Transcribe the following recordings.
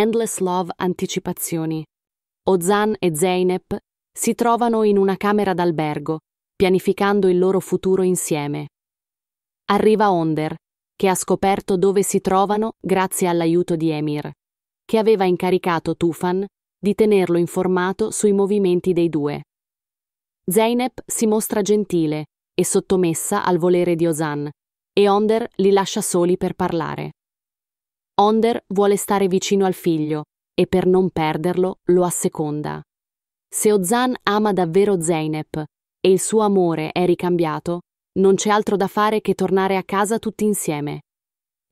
Endless Love Anticipazioni. Ozan e Zeynep si trovano in una camera d'albergo, pianificando il loro futuro insieme. Arriva Onder, che ha scoperto dove si trovano grazie all'aiuto di Emir, che aveva incaricato Tufan di tenerlo informato sui movimenti dei due. Zeynep si mostra gentile e sottomessa al volere di Ozan, e Onder li lascia soli per parlare. Onder vuole stare vicino al figlio e per non perderlo lo asseconda. Se Ozan ama davvero Zeynep e il suo amore è ricambiato, non c'è altro da fare che tornare a casa tutti insieme.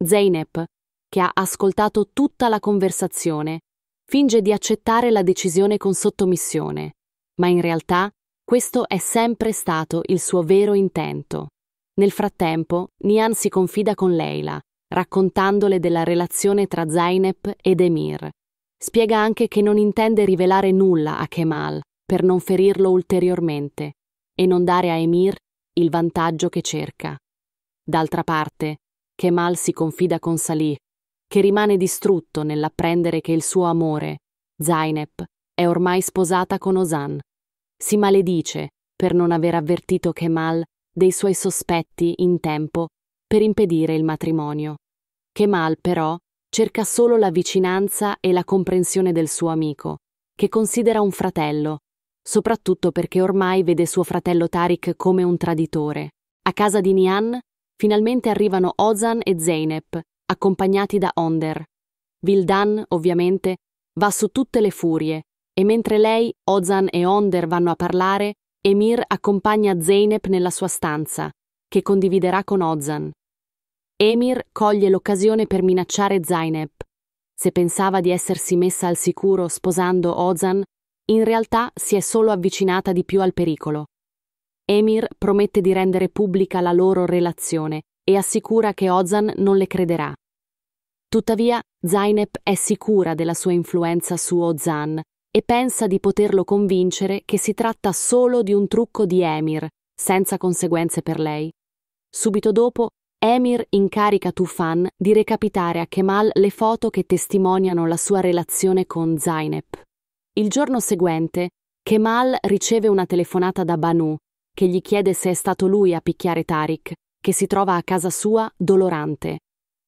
Zeynep, che ha ascoltato tutta la conversazione, finge di accettare la decisione con sottomissione, ma in realtà questo è sempre stato il suo vero intento. Nel frattempo, Nian si confida con Leila raccontandole della relazione tra Zainep ed Emir. Spiega anche che non intende rivelare nulla a Kemal per non ferirlo ulteriormente e non dare a Emir il vantaggio che cerca. D'altra parte, Kemal si confida con Salih, che rimane distrutto nell'apprendere che il suo amore, Zainep, è ormai sposata con Osan. Si maledice per non aver avvertito Kemal dei suoi sospetti in tempo per impedire il matrimonio. Kemal, però, cerca solo la vicinanza e la comprensione del suo amico, che considera un fratello, soprattutto perché ormai vede suo fratello Tariq come un traditore. A casa di Nian, finalmente arrivano Ozan e Zeynep, accompagnati da Onder. Vildan, ovviamente, va su tutte le furie, e mentre lei, Ozan e Onder vanno a parlare, Emir accompagna Zeynep nella sua stanza, che condividerà con Ozan. Emir coglie l'occasione per minacciare Zainab. Se pensava di essersi messa al sicuro sposando Ozan, in realtà si è solo avvicinata di più al pericolo. Emir promette di rendere pubblica la loro relazione e assicura che Ozan non le crederà. Tuttavia, Zainep è sicura della sua influenza su Ozan e pensa di poterlo convincere che si tratta solo di un trucco di Emir, senza conseguenze per lei. Subito dopo, Emir incarica Tufan di recapitare a Kemal le foto che testimoniano la sua relazione con Zainep. Il giorno seguente, Kemal riceve una telefonata da Banu, che gli chiede se è stato lui a picchiare Tariq, che si trova a casa sua dolorante.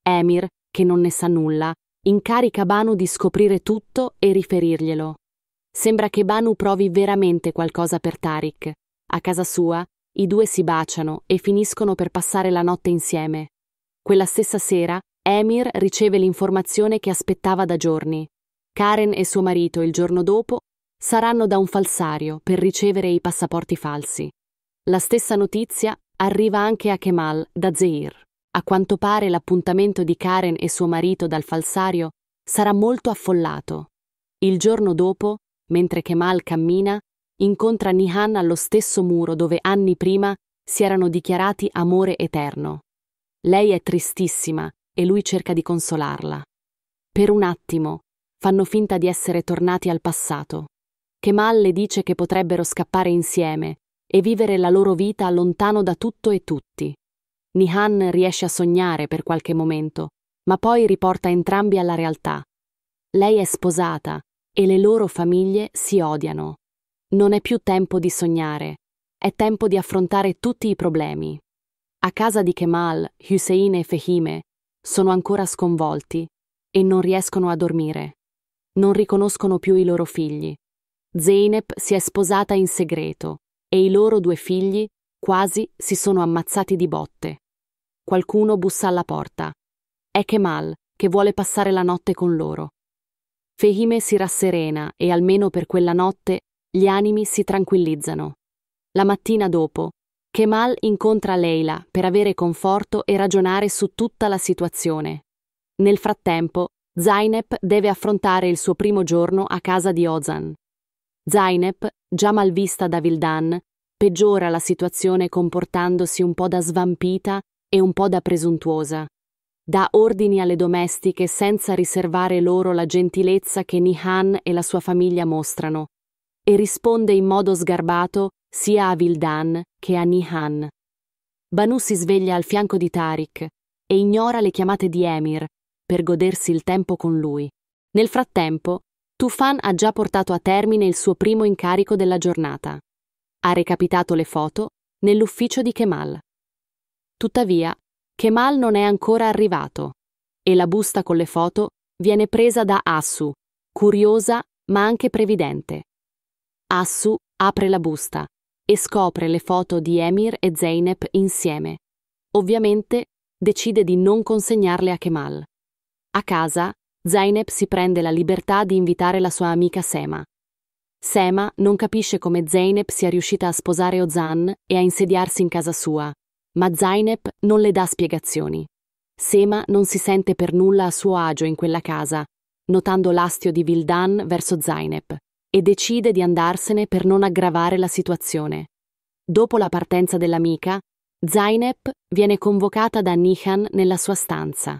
Emir, che non ne sa nulla, incarica Banu di scoprire tutto e riferirglielo. Sembra che Banu provi veramente qualcosa per Tariq. A casa sua, i due si baciano e finiscono per passare la notte insieme. Quella stessa sera, Emir riceve l'informazione che aspettava da giorni. Karen e suo marito, il giorno dopo, saranno da un falsario per ricevere i passaporti falsi. La stessa notizia arriva anche a Kemal da Zeir. A quanto pare l'appuntamento di Karen e suo marito dal falsario sarà molto affollato. Il giorno dopo, mentre Kemal cammina, incontra Nihan allo stesso muro dove anni prima si erano dichiarati amore eterno. Lei è tristissima e lui cerca di consolarla. Per un attimo fanno finta di essere tornati al passato. Kemal le dice che potrebbero scappare insieme e vivere la loro vita lontano da tutto e tutti. Nihan riesce a sognare per qualche momento, ma poi riporta entrambi alla realtà. Lei è sposata e le loro famiglie si odiano. Non è più tempo di sognare, è tempo di affrontare tutti i problemi. A casa di Kemal, Hussein e Fehime sono ancora sconvolti e non riescono a dormire. Non riconoscono più i loro figli. Zeynep si è sposata in segreto e i loro due figli quasi si sono ammazzati di botte. Qualcuno bussa alla porta. È Kemal che vuole passare la notte con loro. Fehime si rasserena e almeno per quella notte gli animi si tranquillizzano. La mattina dopo, Kemal incontra Leila per avere conforto e ragionare su tutta la situazione. Nel frattempo, Zainep deve affrontare il suo primo giorno a casa di Ozan. Zainep, già malvista da Vildan, peggiora la situazione comportandosi un po' da svampita e un po' da presuntuosa. Dà ordini alle domestiche senza riservare loro la gentilezza che Nihan e la sua famiglia mostrano, e risponde in modo sgarbato sia a Vildan che a Nihan. Banu si sveglia al fianco di Tariq e ignora le chiamate di Emir per godersi il tempo con lui. Nel frattempo, Tufan ha già portato a termine il suo primo incarico della giornata. Ha recapitato le foto nell'ufficio di Kemal. Tuttavia, Kemal non è ancora arrivato e la busta con le foto viene presa da Assu, curiosa ma anche previdente. Assu apre la busta e scopre le foto di Emir e Zeynep insieme. Ovviamente decide di non consegnarle a Kemal. A casa, Zeynep si prende la libertà di invitare la sua amica Sema. Sema non capisce come Zeynep sia riuscita a sposare Ozan e a insediarsi in casa sua, ma Zeynep non le dà spiegazioni. Sema non si sente per nulla a suo agio in quella casa, notando l'astio di Vildan verso Zeynep e decide di andarsene per non aggravare la situazione. Dopo la partenza dell'amica, Zainep viene convocata da Nihan nella sua stanza.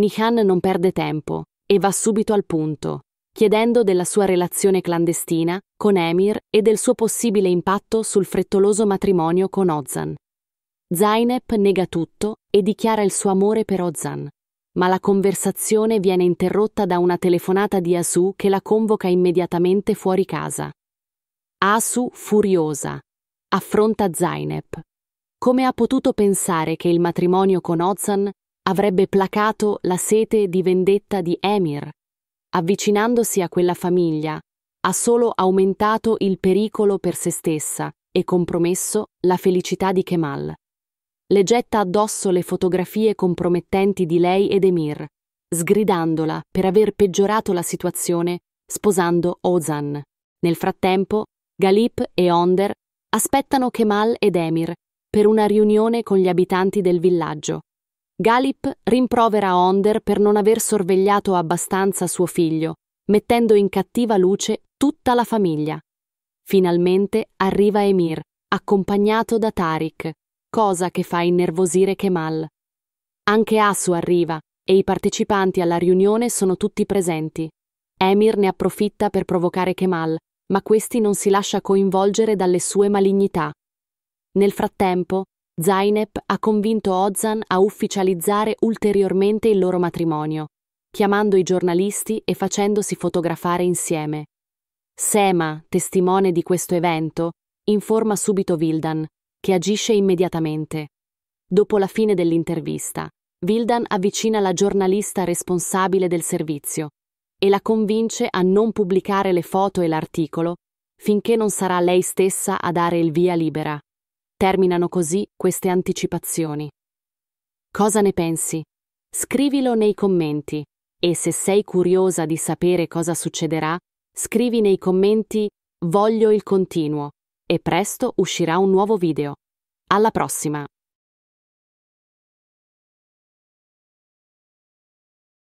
Nihan non perde tempo e va subito al punto, chiedendo della sua relazione clandestina con Emir e del suo possibile impatto sul frettoloso matrimonio con Ozan. Zainep nega tutto e dichiara il suo amore per Ozan ma la conversazione viene interrotta da una telefonata di Asu che la convoca immediatamente fuori casa. Asu, furiosa, affronta Zainep. Come ha potuto pensare che il matrimonio con Ozan avrebbe placato la sete di vendetta di Emir? Avvicinandosi a quella famiglia, ha solo aumentato il pericolo per se stessa e compromesso la felicità di Kemal le getta addosso le fotografie compromettenti di lei ed Emir, sgridandola per aver peggiorato la situazione sposando Ozan. Nel frattempo, Galip e Onder aspettano Kemal ed Emir per una riunione con gli abitanti del villaggio. Galip rimprovera Onder per non aver sorvegliato abbastanza suo figlio, mettendo in cattiva luce tutta la famiglia. Finalmente arriva Emir, accompagnato da Tariq, cosa che fa innervosire Kemal. Anche Asu arriva e i partecipanti alla riunione sono tutti presenti. Emir ne approfitta per provocare Kemal, ma questi non si lascia coinvolgere dalle sue malignità. Nel frattempo, Zainep ha convinto Ozan a ufficializzare ulteriormente il loro matrimonio, chiamando i giornalisti e facendosi fotografare insieme. Sema, testimone di questo evento, informa subito Vildan, che agisce immediatamente. Dopo la fine dell'intervista, Vildan avvicina la giornalista responsabile del servizio e la convince a non pubblicare le foto e l'articolo finché non sarà lei stessa a dare il via libera. Terminano così queste anticipazioni. Cosa ne pensi? Scrivilo nei commenti e se sei curiosa di sapere cosa succederà, scrivi nei commenti Voglio il continuo e presto uscirà un nuovo video. Alla prossima!